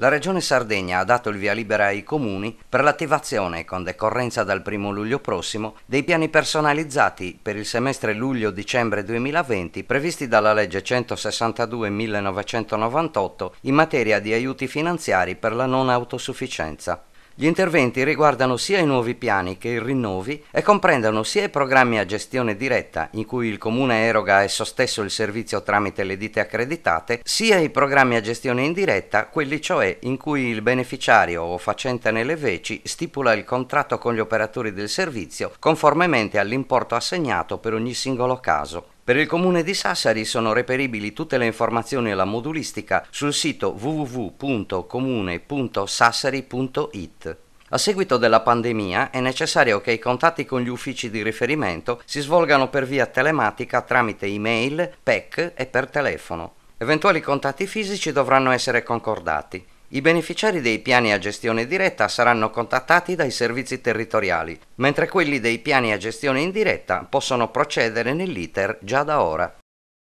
La Regione Sardegna ha dato il via libera ai comuni per l'attivazione, con decorrenza dal 1 luglio prossimo, dei piani personalizzati per il semestre luglio-dicembre 2020 previsti dalla legge 162-1998 in materia di aiuti finanziari per la non autosufficienza. Gli interventi riguardano sia i nuovi piani che i rinnovi e comprendono sia i programmi a gestione diretta, in cui il comune eroga esso stesso il servizio tramite le ditte accreditate, sia i programmi a gestione indiretta, quelli cioè in cui il beneficiario o facente nelle veci stipula il contratto con gli operatori del servizio conformemente all'importo assegnato per ogni singolo caso. Per il comune di Sassari sono reperibili tutte le informazioni alla modulistica sul sito www.comune.sassari.it. A seguito della pandemia è necessario che i contatti con gli uffici di riferimento si svolgano per via telematica tramite email, PEC e per telefono. Eventuali contatti fisici dovranno essere concordati. I beneficiari dei piani a gestione diretta saranno contattati dai servizi territoriali, mentre quelli dei piani a gestione indiretta possono procedere nell'iter già da ora.